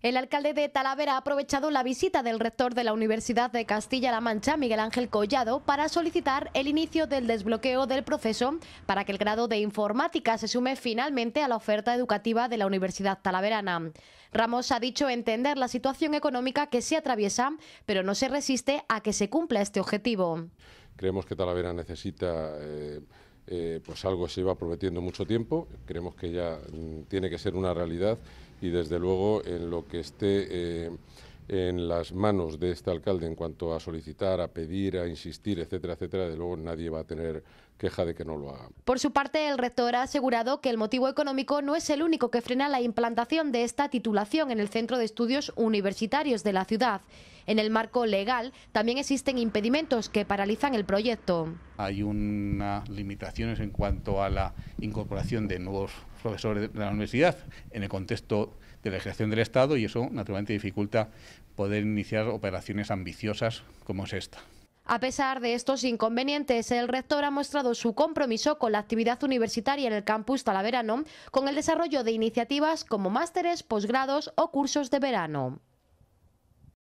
El alcalde de Talavera ha aprovechado la visita del rector de la Universidad de Castilla-La Mancha, Miguel Ángel Collado, para solicitar el inicio del desbloqueo del proceso para que el grado de informática se sume finalmente a la oferta educativa de la Universidad Talaverana. Ramos ha dicho entender la situación económica que se atraviesa, pero no se resiste a que se cumpla este objetivo. Creemos que Talavera necesita... Eh, eh, pues algo se va prometiendo mucho tiempo, creemos que ya mm, tiene que ser una realidad y desde luego en lo que esté eh, en las manos de este alcalde en cuanto a solicitar, a pedir, a insistir, etcétera, etcétera, de luego nadie va a tener queja de que no lo haga. Por su parte, el rector ha asegurado que el motivo económico no es el único que frena la implantación de esta titulación en el Centro de Estudios Universitarios de la ciudad en el marco legal, también existen impedimentos que paralizan el proyecto. Hay unas limitaciones en cuanto a la incorporación de nuevos profesores de la universidad en el contexto de la legislación del Estado y eso naturalmente dificulta poder iniciar operaciones ambiciosas como es esta. A pesar de estos inconvenientes, el rector ha mostrado su compromiso con la actividad universitaria en el campus Talaverano, con el desarrollo de iniciativas como másteres, posgrados o cursos de verano.